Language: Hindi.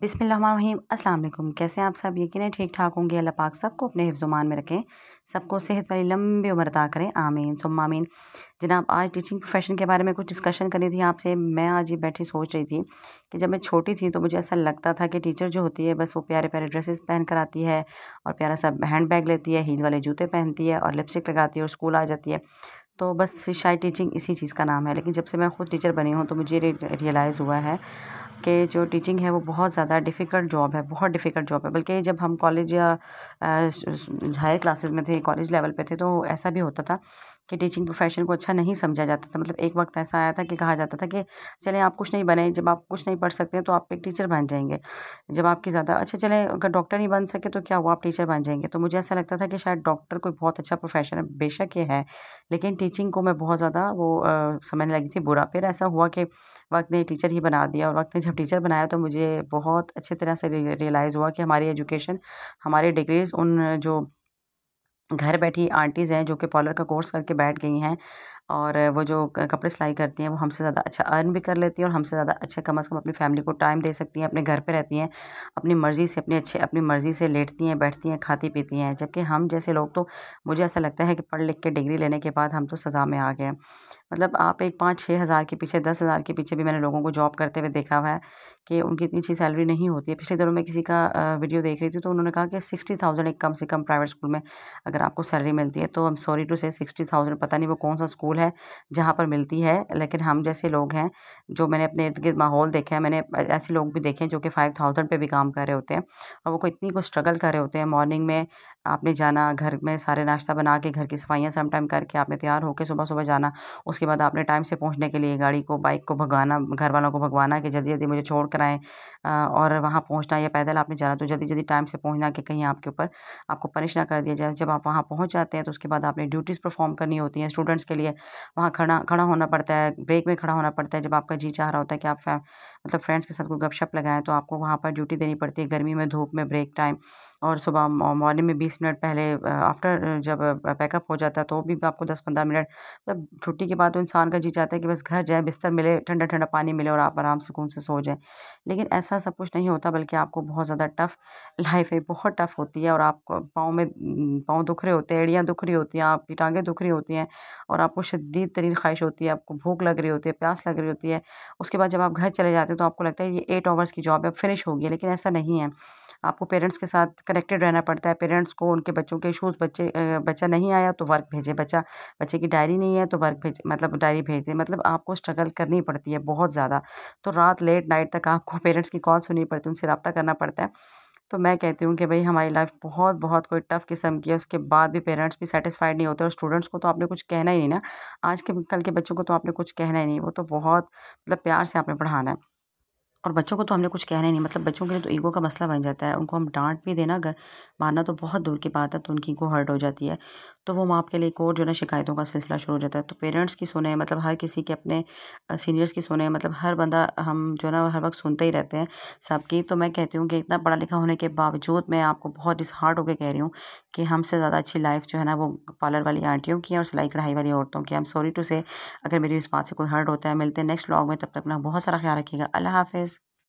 बिसमीम अल्लाम कैसे आप सब यकीन ठीक ठाक होंगे अल्लाह पाक सबको अपने हिफ्जुमान में रखें सबको सेहत वाली लंबी उम्र अदा करें आमीन सुम आमीन जनाब आज टीचिंग प्रोफेशन के बारे में कुछ डिस्कशन करी थी आपसे मैं आज ये बैठी सोच रही थी कि जब मैं छोटी थी तो मुझे ऐसा लगता था कि टीचर जो होती है बस वो प्यारे प्यारे ड्रेसेस पहन कर आती है और प्यारा सा हैंड बैग लेती है हील वाले जूते पहनती है और लिपस्टिक लगाती है और स्कूल आ जाती है तो बस शायद टीचिंग इसी चीज़ का नाम है लेकिन जब से मैं खुद टीचर बनी हूँ तो मुझे रियलाइज़ हुआ है कि जो टीचिंग है वो बहुत ज़्यादा डिफ़िकल्ट जॉब है बहुत डिफ़िकल्ट जॉब है बल्कि जब हम कॉलेज या हायर क्लासेस में थे कॉलेज लेवल पे थे तो ऐसा भी होता था कि टीचिंग प्रोफेशन को अच्छा नहीं समझा जाता था मतलब एक वक्त ऐसा आया था कि कहा जाता था कि चलें आप कुछ नहीं बने जब आप कुछ नहीं पढ़ सकते तो आप एक टीचर बन जाएंगे जब आपकी ज़्यादा अच्छा चलें अगर डॉक्टर नहीं बन सके तो क्या हुआ आप टीचर बन जाएंगे तो मुझे ऐसा लगता था कि शायद डॉक्टर कोई बहुत अच्छा प्रोफेशन है बेशक ये है लेकिन टीचिंग को मैं बहुत ज़्यादा वो समझने लगी थी बुरा फिर ऐसा हुआ कि वक्त ने टीचर ही बना दिया और वक्त ने जब टीचर बनाया तो मुझे बहुत अच्छे तरह से रियलाइज़ हुआ कि हमारी एजुकेशन हमारी डिग्रीज़ उन जो घर बैठी आंटीज़ हैं जो कि पार्लर का कोर्स करके बैठ गई हैं और वो जो कपड़े सिलाई करती हैं वो हमसे ज़्यादा अच्छा अर्न भी कर लेती हैं और हमसे ज़्यादा अच्छा कम से कम अपनी फैमिली को टाइम दे सकती हैं अपने घर पे रहती हैं अपनी मर्ज़ी से अपने अच्छे अपनी मर्ज़ी से लेटती हैं बैठती हैं खाती पीती हैं जबकि हम जैसे लोग तो मुझे ऐसा लगता है कि पढ़ लिख के डिग्री लेने के बाद हम तो सज़ा में आ गए मतलब आप एक पाँच छः हज़ार के पीछे दस हज़ार के पीछे भी मैंने लोगों को जॉब करते हुए देखा हुआ है कि उनकी इतनी अच्छी सैलरी नहीं होती है पिछले दिनों में किसी का वीडियो देख रही थी तो उन्होंने कहा कि सिक्सटी थाउजेंड एक कम से कम प्राइवेट स्कूल में अगर आपको सैलरी मिलती है तो I am sorry to say sixty thousand पता नहीं वो कौन सा स्कूल स्कूल है जहाँ पर मिलती है लेकिन हम जैसे लोग हैं जो मैंने अपने इर्द गिर्द माहौल देखा है मैंने ऐसे लोग भी देखे हैं जो कि फाइव थाउजेंड पर भी काम कर रहे होते हैं और वो को इतनी को स्ट्रगल कर रहे होते हैं मॉर्निंग में आपने जाना घर में सारे नाश्ता बना के घर की सफाइयाँ सम टाइम करके आपने तैयार होकर सुबह सुबह जाना उसके बाद आपने टाइम से पहुँचने के लिए गाड़ी को बाइक को भगवाना घर वालों को भगवाना कि जल्दी जल्दी मुझे छोड़ कर आएँ और वहाँ पहुँचना या पैदल आपने जाना तो जल्दी जल्दी टाइम से पहुँचना कि कहीं आपके ऊपर आपको पनिश ना कर दिया जाए जब आप वहाँ पहुँच जाते हैं तो उसके बाद आपने ड्यूटीज़ परफॉर्म करनी होती हैं स्टूडेंट्स के लिए वहाँ खड़ा खड़ा होना पड़ता है ब्रेक में खड़ा होना पड़ता है जब आपका जी चाह रहा होता है कि आप फैम मतलब फ्रेंड्स के साथ कोई गपशप लगाएं तो आपको वहाँ पर ड्यूटी देनी पड़ती है गर्मी में धूप में ब्रेक टाइम और सुबह मॉर्निंग में बीस मिनट पहले आफ्टर जब पैकअप हो जाता है तो भी आपको दस पंद्रह मिनट मतलब छुट्टी के बाद तो इंसान का जी चाहता है कि बस घर जाए बिस्तर मिले ठंडा ठंडा पानी मिले और आप आराम सुकून से सो जाएँ लेकिन ऐसा सब कुछ नहीं होता बल्कि आपको बहुत ज़्यादा टफ़ लाइफ है बहुत टफ़ होती है और आपको पाँव में पाँव दुख रहे होते हैं एड़ियाँ दुख रही होती हैं आपकी टांगें दुख रही होती हैं और आपको शदीद तरीन ख्वाहिश होती है आपको भूख लग रही होती है प्यास लग रही होती है उसके बाद जब आप घर चले जाते हैं तो आपको लगता है ये एट आवर्स की जॉब है फिनिश होगी लेकिन ऐसा नहीं है आपको पेरेंट्स के साथ कनेक्टेड रहना पड़ता है पेरेंट्स को उनके बच्चों के इशूज़ बच्चे बच्चा नहीं आया तो वर्क भेजे बच्चा बच्चे की डायरी नहीं है तो वर्क भेज मतलब डायरी भेज दें मतलब आपको स्ट्रगल करनी पड़ती है बहुत ज़्यादा तो रात लेट नाइट तक आपको पेरेंट्स की कॉल सुननी पड़ती है उनसे रबता करना पड़ता है तो मैं कहती हूँ कि भाई हमारी लाइफ बहुत बहुत कोई टफ़ किस्म की है उसके बाद भी पेरेंट्स भी सेटिस्फाइड नहीं होते और स्टूडेंट्स को तो आपने कुछ कहना ही नहीं ना आज के कल के बच्चों को तो आपने कुछ कहना ही नहीं वो तो बहुत मतलब प्यार से आपने पढ़ाना है और बच्चों को तो हमने कुछ कहना ही नहीं मतलब बच्चों के लिए तो ईगो का मसला बन जाता है उनको हम डांट भी देना अगर मानना तो बहुत दूर की बात है तो उनकी ईगो हर्ट हो जाती है तो वो माँ के लिए एक और जो है शिकायतों का सिलसिला शुरू हो जाता है तो पेरेंट्स की सुने मतलब हर किसी के अपने सीनियर्स की सुने मतलब हर बंदा हम जो ना हर वक्त सुनते ही रहते हैं सबकी तो मैं कहती हूँ कि इतना पढ़ा लिखा होने के बावजूद मैं आपको बहुत डिसहार्ट होकर कह रही हूँ कि हमसे ज़्यादा अच्छी लाइफ जो है ना वो पार्लर वाली आंटियों की और सिलाई कढ़ाई वाली औरतों की आई एम सॉरी टू से अगर मेरी इस बात से कोई हर्ट होता है मिलते हैं नेक्स्ट ब्लॉग में तब तक अपना बहुत सारा ख्याल रखिएगा अल्लाह हाफिज़